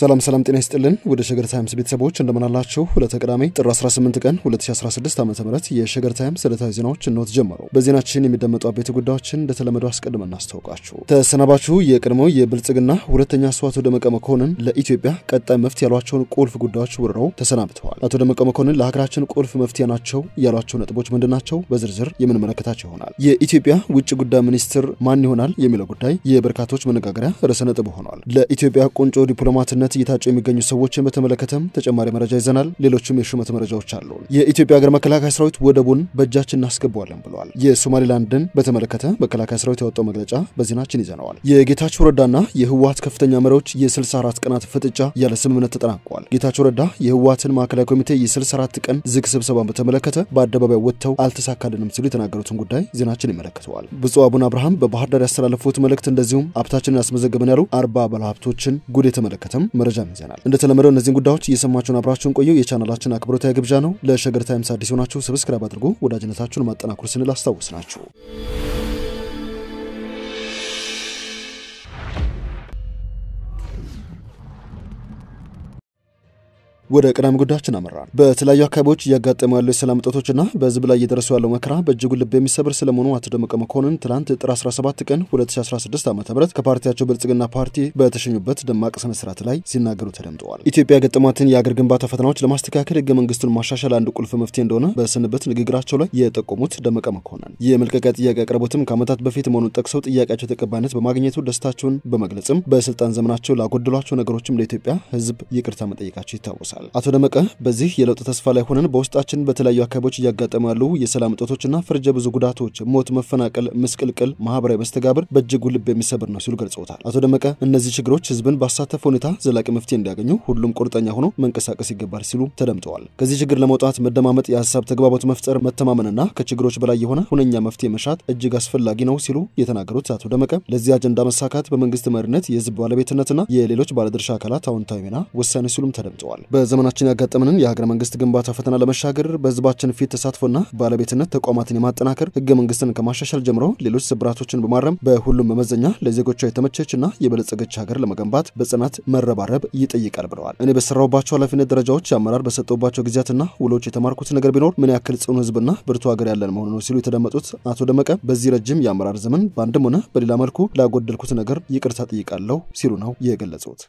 ሰላም ሰላም፣ ጤና ይስጥልን ወደ ሸገር ታይምስ ቤተሰቦች እንደምናላችሁ። ዕለተ ቅዳሜ ጥር 18 ቀን 2016 ዓ ም የሸገር ታይምስ ዕለታዊ ዜናዎች እነሆ ተጀመሩ። በዜናችን የሚደመጡ አበይት ጉዳዮችን እንደተለመደው አስቀድመን እናስታውቃችሁ። ተሰናባችሁ የቀድሞው የብልጽግና ሁለተኛ ሰው አቶ ደመቀ መኮንን ለኢትዮጵያ ቀጣይ መፍትሄ ያሏቸውን ቁልፍ ጉዳዮች ውርረው ተሰናብተዋል። አቶ ደመቀ መኮንን ለሀገራችን ቁልፍ መፍትሄ ናቸው ያሏቸው ነጥቦች ምንድን ናቸው? በዝርዝር የምንመለከታቸው ይሆናል። የኢትዮጵያ ውጭ ጉዳይ ሚኒስትር ማን ይሆናል የሚለው ጉዳይ የበርካቶች መነጋገሪያ ርዕሰ ነጥብ ሆኗል። ለኢትዮጵያ ቁንጮ ዲፕሎማትና በእጩነት እየታጩ የሚገኙ ሰዎችን በተመለከተም ተጨማሪ መረጃ ይዘናል። ሌሎችም የሹመት መረጃዎች አሉ። የኢትዮጵያ ሀገር መከላከያ ሰራዊት ወደቡን በእጃችን እናስገባዋለን ብለዋል። የሶማሌላንድን በተመለከተ መከላከያ ሰራዊት ያወጣው መግለጫ በዜናችን ይዘነዋል። የጌታቸው ረዳና የህወሀት ከፍተኛ መሪዎች የ64 ቀናት ፍጥጫ ያለ ስምምነት ተጠናቀዋል። ጌታቸው ረዳ የህወሀትን ማዕከላዊ ኮሚቴ የ64 ቀን ዝግ ስብሰባን በተመለከተ በአደባባይ ወጥተው አልተሳካልንም ሲሉ የተናገሩትን ጉዳይ ዜናችን ይመለከተዋል። ብፁዕ አቡነ አብርሃም በባህር ዳር ያስተላለፉት መልእክት እንደዚሁም ሀብታችንን ያስመዘገበን ያሉ አርባ ባለሀብቶችን ጉድ የተመለከተም መረጃ ይዘናል። እንደተለመደው እነዚህን ጉዳዮች እየሰማችሁን አብራችሁን ቆዩ የቻናላችን አክብሮታዊ ግብዣ ነው። ለሸገር ታይምስ አዲስ ሆናችሁ ሰብስክራይብ አድርጉ። ወዳጅነታችሁን ማጠናኩር ስንል አስታውስ ናችሁ። ወደ ቀዳሚ ጉዳያችን አመራል። በተለያዩ አካባቢዎች እያጋጠሙ ያሉ የሰላም እጦቶችና በህዝብ ላይ እየደረሱ ያለው መከራ በእጅጉ ልብ የሚሰብር ስለመሆኑ አቶ ደመቀ መኮንን ትላንት ጥር 17 ቀን 2016 ዓ ም ከፓርቲያቸው ብልጽግና ፓርቲ በተሸኙበት ደማቅ ስነ ስርዓት ላይ ሲናገሩ ተደምጠዋል። ኢትዮጵያ ገጠማትን የአገር ግንባታ ፈተናዎች ለማስተካከል ህገ መንግስቱን ማሻሻል አንድ ቁልፍ መፍትሄ እንደሆነ በስንበት ንግግራቸው ላይ የጠቆሙት ደመቀ መኮንን የመልቀቂያ ጥያቄ አቅርቦትም ከዓመታት በፊት መሆኑን ጠቅሰው ጥያቄያቸው ተቀባይነት በማግኘቱ ደስታቸውን በመግለጽም በስልጣን ዘመናቸው ላጎደሏቸው ነገሮችም ለኢትዮጵያ ህዝብ ይቅርታ መጠየቃቸው ይታወሳል። ገልጸዋል። አቶ ደመቀ በዚህ የለውጥ ተስፋ ላይ ሆነን በውስጣችን በተለያዩ አካባቢዎች እያጋጠሙ ያሉ የሰላም እጦቶችና ፍርጀ ብዙ ጉዳቶች፣ ሞት፣ መፈናቀል፣ ምስቅልቅል፣ ማህበራዊ መስተጋብር በእጅጉ ልብ የሚሰብር ነው ሲሉ ገልጸውታል። አቶ ደመቀ እነዚህ ችግሮች ህዝብን ባሳተፈ ሁኔታ ዘላቂ መፍትሄ እንዲያገኙ ሁሉም ቁርጠኛ ሆኖ መንቀሳቀስ ይገባል ሲሉ ተደምጠዋል። ከዚህ ችግር ለመውጣት መደማመጥ፣ የሀሳብ ተግባቦት መፍጠር፣ መተማመንና ከችግሮች በላይ የሆነ ሁነኛ መፍትሄ መሻት እጅግ አስፈላጊ ነው ሲሉ የተናገሩት አቶ ደመቀ ለዚህ አጀንዳ መሳካት በመንግስት መሪነት የህዝብ ባለቤትነትና የሌሎች ባለድርሻ አካላት አዎንታዊ ሚና ወሳኝ ሲሉም ተደምጠዋል። ዘመናችን ያጋጠመንን የሀገረ መንግስት ግንባታ ፈተና ለመሻገር በህዝባችን ፊት ተሳትፎና ባለቤትነት ተቋማትን የማጠናከር ህገ መንግስትን ከማሻሻል ጀምሮ ሌሎች ስብራቶችን በማረም በሁሉም መመዘኛ ለዜጎቿ የተመቸችና የበለጸገች ሀገር ለመገንባት በጽናት መረባረብ ይጠይቃል ብለዋል። እኔ በሰራውባቸው ኃላፊነት ደረጃዎች አመራር በሰጠውባቸው ጊዜያትና ውሎች የተማርኩት ነገር ቢኖር ምን ያክል ጽኑ ህዝብና ብርቱ ሀገር ያለን መሆኑ ነው ሲሉ የተደመጡት አቶ ደመቀ በዚህ ረጅም የአመራር ዘመን በአንድም ሆነ በሌላ መልኩ ላጎደልኩት ነገር ይቅርታ ጠይቃለሁ ሲሉ ነው የገለጹት።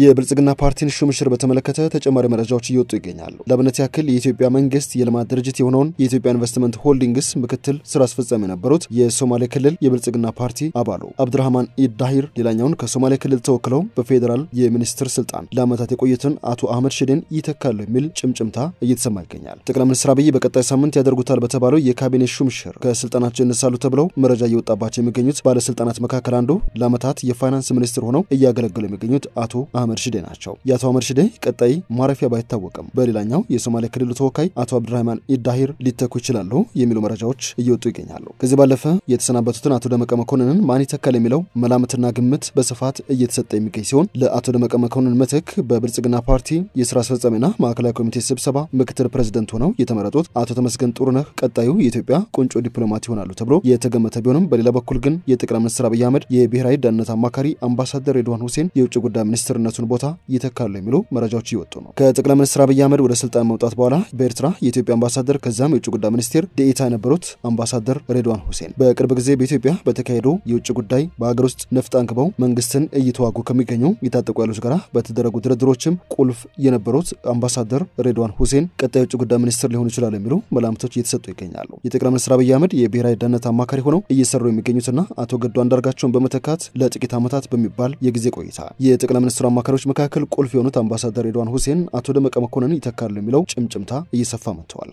የብልጽግና ፓርቲን ሹምሽር በተመለከተ ተጨማሪ መረጃዎች እየወጡ ይገኛሉ። ለአብነት ያክል የኢትዮጵያ መንግስት የልማት ድርጅት የሆነውን የኢትዮጵያ ኢንቨስትመንት ሆልዲንግስ ምክትል ስራ አስፈጻሚ የነበሩት የሶማሌ ክልል የብልጽግና ፓርቲ አባሉ አብድራህማን ኢዳሂር፣ ሌላኛውን ከሶማሌ ክልል ተወክለው በፌዴራል የሚኒስትር ስልጣን ለዓመታት የቆዩትን አቶ አህመድ ሽዴን ይተካሉ የሚል ጭምጭምታ እየተሰማ ይገኛል። ጠቅላይ ሚኒስትር አብይ በቀጣይ ሳምንት ያደርጉታል በተባለው የካቢኔ ሹምሽር ከስልጣናቸው ይነሳሉ ተብለው መረጃ እየወጣባቸው የሚገኙት ባለስልጣናት መካከል አንዱ ለዓመታት የፋይናንስ ሚኒስትር ሆነው እያገለገሉ የሚገኙት አቶ አህመድ ሽዴ ናቸው። የአቶ አህመድ ሽዴ ቀጣይ ማረፊያ ባይታወቅም በሌላኛው የሶማሌ ክልሉ ተወካይ አቶ አብዱራህማን ኢዳሂር ሊተኩ ይችላሉ የሚሉ መረጃዎች እየወጡ ይገኛሉ። ከዚህ ባለፈ የተሰናበቱትን አቶ ደመቀ መኮንንን ማን ይተካል የሚለው መላምትና ግምት በስፋት እየተሰጠ የሚገኝ ሲሆን ለአቶ ደመቀ መኮንን ምትክ በብልጽግና ፓርቲ የስራ አስፈጻሚና ማዕከላዊ ኮሚቴ ስብሰባ ምክትል ፕሬዝደንት ሆነው የተመረጡት አቶ ተመስገን ጥሩነህ ቀጣዩ የኢትዮጵያ ቁንጮ ዲፕሎማት ይሆናሉ ተብሎ የተገመተ ቢሆንም በሌላ በኩል ግን የጠቅላይ ሚኒስትር አብይ አህመድ የብሔራዊ ደህንነት አማካሪ አምባሳደር ሬድዋን ሁሴን የውጭ ጉዳይ ሚኒስትርነቱ የሚመለሱን ቦታ ይተካሉ የሚሉ መረጃዎች እየወጡ ነው። ከጠቅላይ ሚኒስትር አብይ አህመድ ወደ ስልጣን መውጣት በኋላ በኤርትራ የኢትዮጵያ አምባሳደር ከዛም የውጭ ጉዳይ ሚኒስቴር ዴኤታ የነበሩት አምባሳደር ሬድዋን ሁሴን በቅርብ ጊዜ በኢትዮጵያ በተካሄዱ የውጭ ጉዳይ በሀገር ውስጥ ነፍጥ አንግበው መንግስትን እየተዋጉ ከሚገኙ የታጠቁ ኃይሎች ጋር በተደረጉ ድርድሮችም ቁልፍ የነበሩት አምባሳደር ሬድዋን ሁሴን ቀጣይ የውጭ ጉዳይ ሚኒስትር ሊሆኑ ይችላሉ የሚሉ መላምቶች እየተሰጡ ይገኛሉ። የጠቅላይ ሚኒስትር አብይ አህመድ የብሔራዊ ደህንነት አማካሪ ሆነው እየሰሩ የሚገኙትና አቶ ገዱ አንዳርጋቸውን በመተካት ለጥቂት ዓመታት በሚባል የጊዜ ቆይታ የጠቅላይ ሚኒስትሩ አማካሪዎች መካከል ቁልፍ የሆኑት አምባሳደር ሬድዋን ሁሴን አቶ ደመቀ መኮንን ይተካሉ የሚለው ጭምጭምታ እየሰፋ መጥተዋል።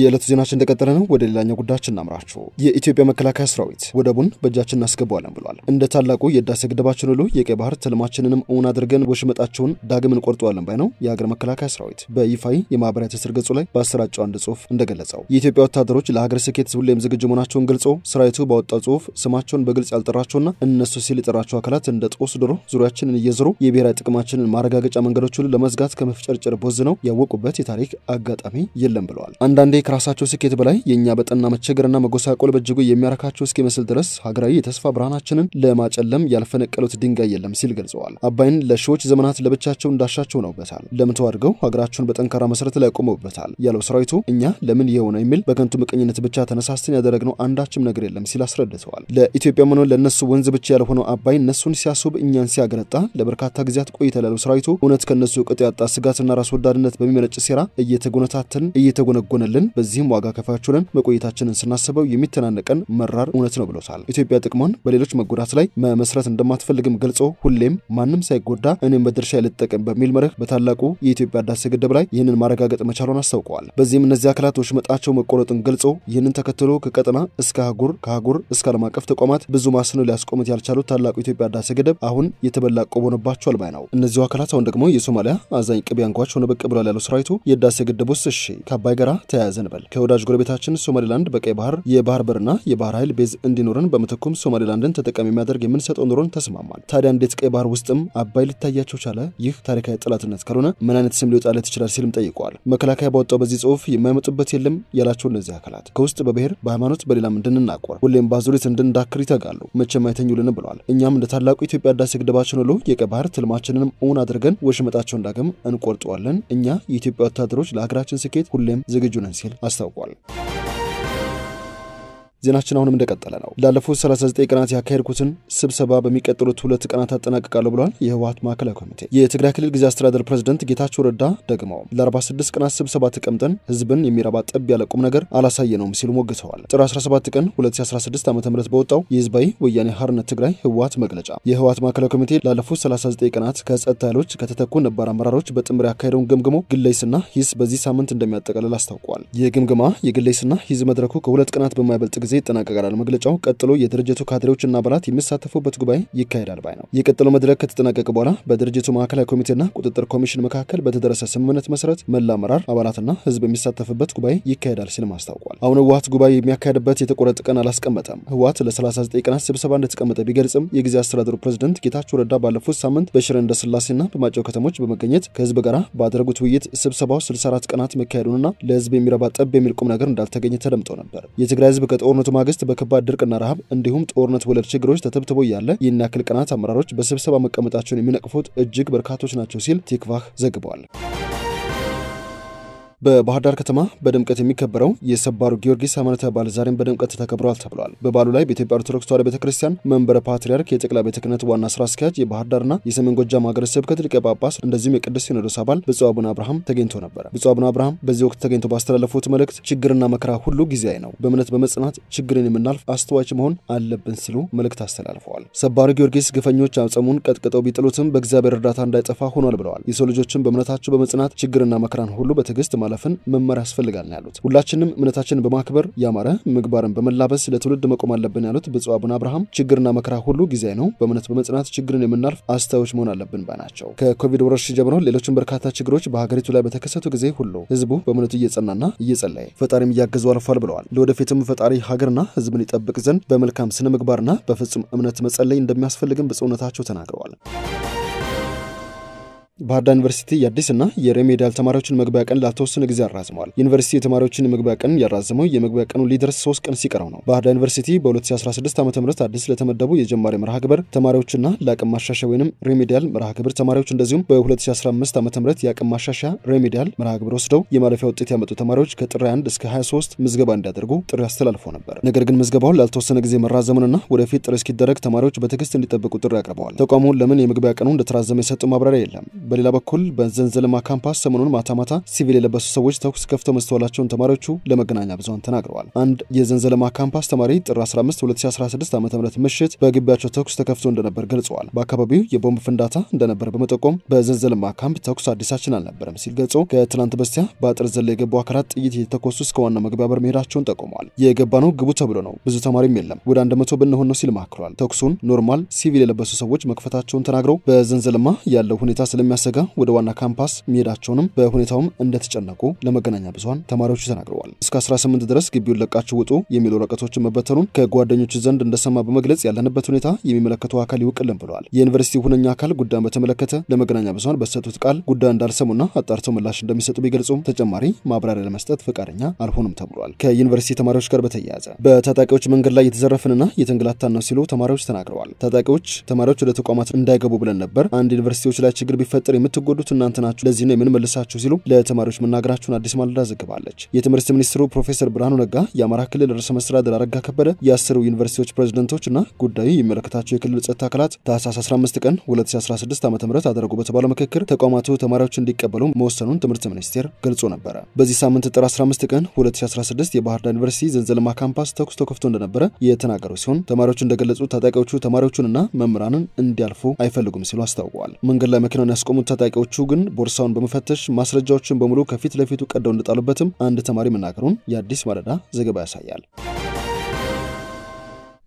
የዕለቱ ዜናችን እንደቀጠለ ነው። ወደ ሌላኛው ጉዳያችን እናምራችሁ። የኢትዮጵያ መከላከያ ሰራዊት ወደቡን በእጃችን እናስገባዋለን ብሏል። እንደ ታላቁ የህዳሴ ግድባችን ሁሉ የቀይ ባህር ትልማችንንም እውን አድርገን ወሽመጣቸውን ዳግም እንቆርጠዋለን ባይ ነው የሀገር መከላከያ ሰራዊት በይፋይ የማህበራዊ ትስስር ገጹ ላይ በአሰራጨው አንድ ጽሁፍ እንደገለጸው የኢትዮጵያ ወታደሮች ለሀገር ስኬት ሁሌም ዝግጁ መሆናቸውን ገልጾ ሰራዊቱ ባወጣው ጽሁፍ ስማቸውን በግልጽ ያልጠራቸውና እነሱ ሲል የጠራቸው አካላት እንደ ጦስ ዶሮ ዙሪያችንን እየዞሩ የብሔራዊ ጥቅማችንን ማረጋገጫ መንገዶች ሁሉ ለመዝጋት ከመፍጨርጨር ቦዝ ነው ያወቁበት የታሪክ አጋጣሚ የለም ብለዋል። አንዳንዴ ከራሳቸው ስኬት በላይ የእኛ በጠና መቸገርና መጎሳቆል በእጅጉ የሚያረካቸው እስኪመስል ድረስ ሀገራዊ የተስፋ ብርሃናችንን ለማጨለም ያልፈነቀሉት ድንጋይ የለም ሲል ገልጸዋል። አባይን ለሺዎች ዘመናት ለብቻቸው እንዳሻቸው ነውበታል። ለምተው አድርገው ሀገራቸውን በጠንካራ መሰረት ላይ ቆመውበታል ያለው ሰራዊቱ እኛ ለምን የሆነ የሚል በከንቱ ምቀኝነት ብቻ ተነሳስተን ያደረግነው አንዳችም ነገር የለም ሲል አስረድተዋል። ለኢትዮጵያ መኖ ለእነሱ ወንዝ ብቻ ያልሆነው አባይ እነሱን ሲያስብ እኛን ሲያገነጣ ለበርካታ ጊዜያት ቆይተል ያለው ሰራዊቱ እውነት ከእነሱ ቅጥ ያጣ ስጋትና ራስ ወዳድነት በሚመነጭ ሴራ እየተጎነታተን እየተጎነጎነልን በዚህም ዋጋ ከፋዮች ሆነን መቆየታችንን ስናስበው የሚተናነቀን መራር እውነት ነው ብለውታል። ኢትዮጵያ ጥቅሟን በሌሎች መጎዳት ላይ መመስረት እንደማትፈልግም ገልጾ ሁሌም ማንም ሳይጎዳ እኔም በድርሻ ልጠቀም በሚል መርህ በታላቁ የኢትዮጵያ ህዳሴ ግድብ ላይ ይህንን ማረጋገጥ መቻሉን አስታውቀዋል። በዚህም እነዚህ አካላት ወሽመጣቸው መቆረጥን ገልጾ ይህንን ተከትሎ ከቀጠና እስከ አህጉር ከአህጉር እስከ ዓለም አቀፍ ተቋማት ብዙ ማስኖ ሊያስቆሙት ያልቻሉት ታላቁ የኢትዮጵያ ህዳሴ ግድብ አሁን የተበላ ቆብ ሆኖባቸዋል ባይ ነው። እነዚሁ አካላት አሁን ደግሞ የሶማሊያ አዛኝ ቅቤ አንጓች ሆነ በቅ ብሏል ያለው ሰራዊቱ የህዳሴ ግድብ ውስጥ እሺ ከአባይ ጋራ ተያያዘ ይዘንባል። ከወዳጅ ጎረቤታችን ሶማሌላንድ በቀይ ባህር የባህር በርና የባህር ኃይል ቤዝ እንዲኖረን በምትኩም ሶማሌላንድን ተጠቃሚ የሚያደርግ የምንሰጠው ኑሮን ተስማማል። ታዲያ እንዴት ቀይ ባህር ውስጥም አባይ ሊታያቸው ቻለ? ይህ ታሪካዊ ጠላትነት ካልሆነ ምን አይነት ስም ሊወጣለት ይችላል? ሲልም ጠይቀዋል። መከላከያ ባወጣው በዚህ ጽሁፍ የማይመጡበት የለም ያላቸው እነዚህ አካላት ከውስጥ በብሔር በሃይማኖት በሌላም እንድንናቆር ሁሌም ባዙሪት እንድንዳክር ይተጋሉ፣ መቼም አይተኙልን ብለዋል። እኛም እንደ ታላቁ ኢትዮጵያ ህዳሴ ግድባችን ሁሉ የቀይ ባህር ትልማችንንም እውን አድርገን ወሽመጣቸውን ዳግም እንቆርጠዋለን። እኛ የኢትዮጵያ ወታደሮች ለሀገራችን ስኬት ሁሌም ዝግጁ ነን ሲል hasta igual. ዜናችን አሁንም እንደቀጠለ ነው። ላለፉት 39 ቀናት ያካሄድኩትን ስብሰባ በሚቀጥሉት ሁለት ቀናት አጠናቅቃለሁ ብሏል የህወሀት ማዕከላዊ ኮሚቴ። የትግራይ ክልል ጊዜ አስተዳደር ፕሬዝደንት ጌታቸው ረዳ ደግሞ ለ46 ቀናት ስብሰባ ተቀምጠን ህዝብን የሚረባ ጠብ ያለ ቁም ነገር አላሳየነውም ሲሉ ሞግተዋል። ጥር 17 ቀን 2016 ዓ ም በወጣው የህዝባዊ ወያኔ ሀርነት ትግራይ ህወሀት መግለጫ የህወሀት ማዕከላዊ ኮሚቴ ላለፉት 39 ቀናት ከጸጥታ ኃይሎች ከተተኩ ነባር አመራሮች በጥምር ያካሄደውን ግምግሞ ግለይስና ሂስ በዚህ ሳምንት እንደሚያጠቃልል አስታውቋል። ይህ ግምግማ የግለይስና ሂዝ መድረኩ ከሁለት ቀናት በማይበልጥ ጊዜ ጊዜ ይጠናቀቃል። መግለጫው ቀጥሎ የድርጅቱ ካድሬዎችና አባላት የሚሳተፉበት ጉባኤ ይካሄዳል ባይ ነው። የቀጠለው መድረክ ከተጠናቀቀ በኋላ በድርጅቱ ማዕከላዊ ኮሚቴና ቁጥጥር ኮሚሽን መካከል በተደረሰ ስምምነት መሰረት መላ አመራር አባላትና ህዝብ የሚሳተፍበት ጉባኤ ይካሄዳል ሲልም አስታውቋል። አሁን ህወሀት ጉባኤ የሚያካሄድበት የተቆረጠ ቀን አላስቀመጠም። ህወሀት ለ39 ቀናት ስብሰባ እንደተቀመጠ ቢገልጽም የጊዜ አስተዳደሩ ፕሬዝደንት ጌታቸው ረዳ ባለፉት ሳምንት በሽረ እንዳስላሴና በማጨው ከተሞች በመገኘት ከህዝብ ጋር ባደረጉት ውይይት ስብሰባው 64 ቀናት መካሄዱንና ለህዝብ የሚረባ ጠብ የሚል ቁም ነገር እንዳልተገኘ ተደምጠው ነበር። የትግራይ ህዝብ ከጦርነቱ ጦርነቱ ማግስት በከባድ ድርቅና ረሃብ እንዲሁም ጦርነት ወለድ ችግሮች ተተብትቦ እያለ ይህን ያክል ቀናት አመራሮች በስብሰባ መቀመጣቸውን የሚነቅፉት እጅግ በርካቶች ናቸው ሲል ቲክቫህ ዘግበዋል። በባህር ዳር ከተማ በድምቀት የሚከበረው የሰባሩ ጊዮርጊስ ሃይማኖታዊ በዓል ዛሬም በድምቀት ተከብረዋል ተብሏል። በበዓሉ ላይ በኢትዮጵያ ኦርቶዶክስ ተዋሕዶ ቤተ ክርስቲያን መንበረ ፓትርያርክ የጠቅላይ ቤተ ክህነት ዋና ስራ አስኪያጅ የባህር ዳርና የሰሜን ጎጃም ሀገረ ስብከት ሊቀ ጳጳስ እንደዚሁም የቅዱስ ሲኖዶስ አባል ብፁዕ አቡነ አብርሃም ተገኝቶ ነበረ። ብፁዕ አቡነ አብርሃም በዚህ ወቅት ተገኝቶ ባስተላለፉት መልእክት ችግርና መከራ ሁሉ ጊዜያዊ ነው፣ በእምነት በመጽናት ችግርን የምናልፍ አስተዋች መሆን አለብን ሲሉ መልእክት አስተላልፈዋል። ሰባሩ ጊዮርጊስ ግፈኞች አጽሙን ቀጥቅጠው ቢጥሉትም በእግዚአብሔር እርዳታ እንዳይጠፋ ሆኗል ብለዋል። የሰው ልጆችን በእምነታቸው በመጽናት ችግርና መከራን ሁሉ በትዕግስት ማለፍን መመር ያስፈልጋል ነው ያሉት። ሁላችንም እምነታችንን በማክበር ያማረ ምግባርን በመላበስ ለትውልድ መቆም አለብን ያሉት ብፁዕ አቡነ አብርሃም ችግርና መከራ ሁሉ ጊዜ ነው፣ በእምነት በመጽናት ችግርን የምናልፍ አስተዋዮች መሆን አለብን ባይ ከኮቪድ ወረርሽኝ ጀምሮ ሌሎችን በርካታ ችግሮች በሀገሪቱ ላይ በተከሰቱ ጊዜ ሁሉ ህዝቡ በእምነቱ እየጸናና እየጸለየ ፈጣሪም እያገዙ አልፏል ብለዋል። ለወደፊትም ፈጣሪ ሀገርና ህዝብን ይጠብቅ ዘንድ በመልካም ስነ ምግባርና በፍጹም እምነት መጸለይ እንደሚያስፈልግም ብፁዕነታቸው ተናግረዋል። ባህር ዳር ዩኒቨርሲቲ የአዲስና የሬሜዲያል ተማሪዎችን መግቢያ ቀን ላልተወሰነ ጊዜ አራዝመዋል። ዩኒቨርሲቲ የተማሪዎችን መግቢያ ቀን ያራዘመው የመግቢያ ቀኑ ሊደርስ ሶስት ቀን ሲቀረው ነው። ባህር ዳር ዩኒቨርሲቲ በ2016 ዓ ም አዲስ ለተመደቡ የጀማሪ መርሃ ግብር ተማሪዎችና ለአቅም ማሻሻያ ወይም ሬሜዲያል መርሃ ግብር ተማሪዎች እንደዚሁም በ2015 ዓ ም የአቅም ማሻሻያ ሬሜዲያል መርሃ ግብር ወስደው የማለፊያ ውጤት ያመጡ ተማሪዎች ከጥር 1 እስከ 23 ምዝገባ እንዲያደርጉ ጥሪ አስተላልፎ ነበር። ነገር ግን ምዝገባውን ላልተወሰነ ጊዜ መራዘሙንና ወደፊት ጥሪ እስኪደረግ ተማሪዎች በትዕግስት እንዲጠብቁ ጥሪ አቅርበዋል። ተቋሙ ለምን የመግቢያ ቀኑ እንደተራዘመ የሰጡ ማብራሪያ የለም። በሌላ በኩል በዘንዘልማ ካምፓስ ሰሞኑን ማታ ማታ ሲቪል የለበሱ ሰዎች ተኩስ ከፍተው መስተዋላቸውን ተማሪዎቹ ለመገናኛ ብዙኃን ተናግረዋል። አንድ የዘንዘልማ ካምፓስ ተማሪ ጥር 15 2016 ዓ ም ምሽት በግቢያቸው ተኩስ ተከፍቶ እንደነበር ገልጸዋል። በአካባቢው የቦምብ ፍንዳታ እንደነበረ በመጠቆም በዘንዘልማ ካምፕ ተኩስ አዲሳችን አልነበረም ሲል ገልጾ ከትናንት በስቲያ በአጥር ዘለ የገቡ አካላት ጥይት የተኮሱ እስከ ዋና መግቢያ በር መሄዳቸውን ጠቁመዋል። የገባ ነው ግቡ ተብሎ ነው ብዙ ተማሪም የለም ወደ አንድ መቶ ብንሆን ነው ሲል ማክሏል። ተኩሱን ኖርማል ሲቪል የለበሱ ሰዎች መክፈታቸውን ተናግረው በዘንዘልማ ያለው ሁኔታ ስለሚያስ ሳይሰጋ ወደ ዋና ካምፓስ መሄዳቸውንም በሁኔታውም እንደተጨነቁ ለመገናኛ ብዙሀን ተማሪዎቹ ተናግረዋል። እስከ 18 ድረስ ግቢውን ለቃችሁ ውጡ የሚሉ ወረቀቶችን መበተኑን ከጓደኞች ዘንድ እንደሰማ በመግለጽ ያለንበት ሁኔታ የሚመለከተው አካል ይውቅልን ብለዋል። የዩኒቨርሲቲ ሁነኛ አካል ጉዳዩን በተመለከተ ለመገናኛ ብዙሀን በሰጡት ቃል ጉዳዩ እንዳልሰሙና አጣርተው ምላሽ እንደሚሰጡ ቢገልጹም ተጨማሪ ማብራሪያ ለመስጠት ፈቃደኛ አልሆኑም ተብሏል። ከዩኒቨርሲቲ ተማሪዎች ጋር በተያያዘ በታጣቂዎች መንገድ ላይ የተዘረፍንና የተንገላታን ነው ሲሉ ተማሪዎች ተናግረዋል። ታጣቂዎች ተማሪዎች ወደ ተቋማት እንዳይገቡ ብለን ነበር። አንድ ዩኒቨርሲቲዎች ላይ ችግር ቢፈጠር ቁጥር የምትጎዱት እናንተ ናችሁ፣ ለዚህ ነው የምንመልሳችሁ ሲሉ ለተማሪዎች መናገራቸውን አዲስ ማለዳ ዘግባለች። የትምህርት ሚኒስትሩ ፕሮፌሰር ብርሃኑ ነጋ፣ የአማራ ክልል ርዕሰ መስተዳድር አረጋ ከበደ፣ የአስሩ ዩኒቨርሲቲዎች ፕሬዚደንቶች እና ጉዳዩ የሚመለከታቸው የክልል ጸጥታ አካላት ታህሳስ 15 ቀን 2016 ዓ ም አደረጉ በተባለ ምክክር ተቋማቱ ተማሪዎች እንዲቀበሉ መወሰኑን ትምህርት ሚኒስቴር ገልጾ ነበረ። በዚህ ሳምንት ጥር 15 ቀን 2016 የባህር ዳር ዩኒቨርሲቲ ዘንዘልማ ካምፓስ ተኩስ ተከፍቶ እንደነበረ የተናገሩ ሲሆን ተማሪዎች እንደገለጹ ታጣቂዎቹ ተማሪዎቹንና መምህራንን እንዲያልፉ አይፈልጉም ሲሉ አስታውቀዋል። መንገድ ላይ መኪናውን ያስቆሙ የገጠሙት ታጣቂዎቹ ግን ቦርሳውን በመፈተሽ ማስረጃዎችን በሙሉ ከፊት ለፊቱ ቀደው እንደጣሉበትም አንድ ተማሪ መናገሩን የአዲስ ማለዳ ዘገባ ያሳያል።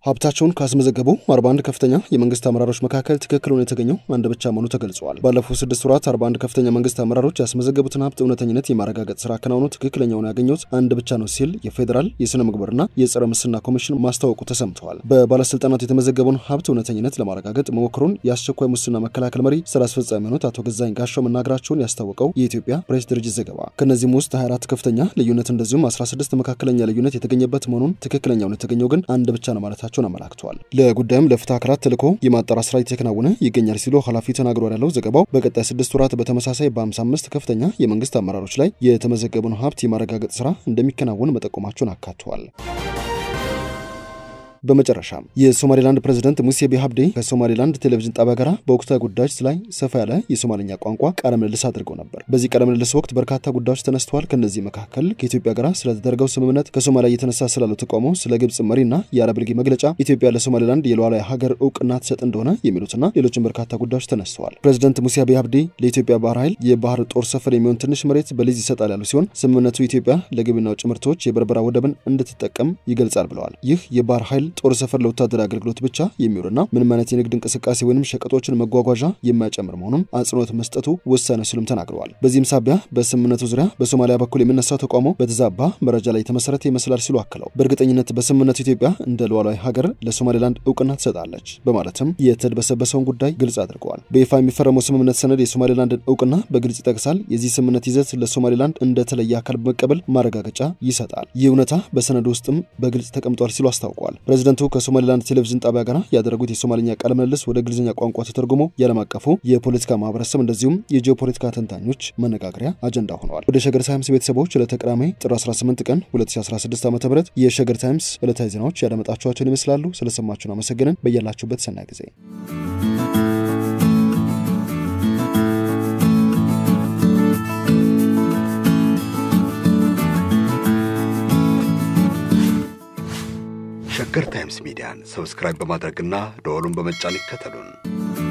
ሀብታቸውን ካስመዘገቡ 41 ከፍተኛ የመንግስት አመራሮች መካከል ትክክል ሆኖ የተገኘው አንድ ብቻ መሆኑ ተገልጿል። ባለፉት ስድስት ወራት 41 ከፍተኛ መንግስት አመራሮች ያስመዘገቡትን ሀብት እውነተኝነት የማረጋገጥ ስራ ከናውኑ ትክክለኛውን ያገኘት አንድ ብቻ ነው ሲል የፌዴራል የስነ ምግባርና የጸረ ሙስና ኮሚሽን ማስታወቁ ተሰምተዋል። በባለስልጣናት የተመዘገበውን ሀብት እውነተኝነት ለማረጋገጥ መሞክሩን የአስቸኳይ ሙስና መከላከል መሪ ስራ አስፈጻሚ የሆኑት አቶ ገዛኝ ጋሻው መናገራቸውን ያስታወቀው የኢትዮጵያ ፕሬስ ድርጅት ዘገባ ከእነዚህም ውስጥ 24 ከፍተኛ ልዩነት እንደዚሁም 16 መካከለኛ ልዩነት የተገኘበት መሆኑን ትክክለኛውን የተገኘው ግን አንድ ብቻ ነው ማለታቸው መሆናቸውን አመላክቷል። ለጉዳዩም ለፍትህ አካላት ተልኮ የማጣራት ስራ እየተከናወነ ይገኛል ሲሉ ኃላፊ ተናግሯል ያለው ዘገባው በቀጣይ ስድስት ወራት በተመሳሳይ በ55 ከፍተኛ የመንግስት አመራሮች ላይ የተመዘገበውን ሀብት የማረጋገጥ ስራ እንደሚከናወን መጠቆማቸውን አካቷል። በመጨረሻ የሶማሌላንድ ፕሬዝደንት ሙሴ ቢሀብዴ ከሶማሌላንድ ቴሌቪዥን ጣቢያ ጋር በወቅታዊ ጉዳዮች ላይ ሰፋ ያለ የሶማሌኛ ቋንቋ ቃለ ምልልስ አድርገው ነበር። በዚህ ቃለ ምልልስ ወቅት በርካታ ጉዳዮች ተነስተዋል። ከነዚህ መካከል ከኢትዮጵያ ጋር ስለተደረገው ስምምነት፣ ከሶማሊያ እየተነሳ ስላለው ተቃውሞ፣ ስለ ግብጽ መሪና የአረብ ሊግ መግለጫ፣ ኢትዮጵያ ለሶማሌላንድ የሉዓላዊ ሀገር እውቅና ትሰጥ እንደሆነ የሚሉትና ሌሎችም በርካታ ጉዳዮች ተነስተዋል። ፕሬዚደንት ሙሴ ቢሀብዴ ለኢትዮጵያ ባህር ኃይል የባህር ጦር ሰፈር የሚሆን ትንሽ መሬት በሊዝ ይሰጣል ያሉ ሲሆን ስምምነቱ ኢትዮጵያ ለግብና ውጭ ምርቶች የበርበራ ወደብን እንድትጠቀም ይገልጻል ብለዋል። ይህ የባህር ኃይል ያህል ጦር ሰፈር ለወታደር አገልግሎት ብቻ የሚውልና ምንም አይነት የንግድ እንቅስቃሴ ወይም ሸቀጦችን መጓጓዣ የማይጨምር መሆኑም አጽንኦት መስጠቱ ወሳኝ ነው ሲሉም ተናግረዋል። በዚህም ሳቢያ በስምምነቱ ዙሪያ በሶማሊያ በኩል የሚነሳው ተቃውሞ በተዛባ መረጃ ላይ የተመሰረተ ይመስላል ሲሉ አክለው በእርግጠኝነት በስምምነቱ ኢትዮጵያ እንደ ሉዓላዊ ሀገር ለሶማሌላንድ እውቅና ትሰጣለች በማለትም የተድበሰበሰውን ጉዳይ ግልጽ አድርገዋል። በይፋ የሚፈረመው ስምምነት ሰነድ የሶማሌላንድን እውቅና በግልጽ ይጠቅሳል። የዚህ ስምምነት ይዘት ለሶማሌላንድ እንደተለየ አካል በመቀበል ማረጋገጫ ይሰጣል። ይህ እውነታ በሰነድ ውስጥም በግልጽ ተቀምጧል ሲሉ አስታውቋል። ፕሬዚደንቱ ከሶማሊላንድ ቴሌቪዥን ጣቢያ ጋር ያደረጉት የሶማሊኛ ቃለ ምልልስ ወደ እንግሊዝኛ ቋንቋ ተተርጉሞ የዓለም አቀፉ የፖለቲካ ማህበረሰብ እንደዚሁም የጂኦፖለቲካ ተንታኞች መነጋገሪያ አጀንዳ ሆነዋል። ወደ ሸገር ታይምስ ቤተሰቦች ለተቀዳሚ ጥር 18 ቀን 2016 ዓ ም የሸገር ታይምስ ዕለታዊ ዜናዎች ያዳመጣችኋቸውን ይመስላሉ። ስለሰማችሁን አመሰግንን። በያላችሁበት ሰናይ ጊዜ ነገር ታይምስ ሚዲያን ሰብስክራይብ በማድረግና ደወሉን በመጫን ይከተሉን።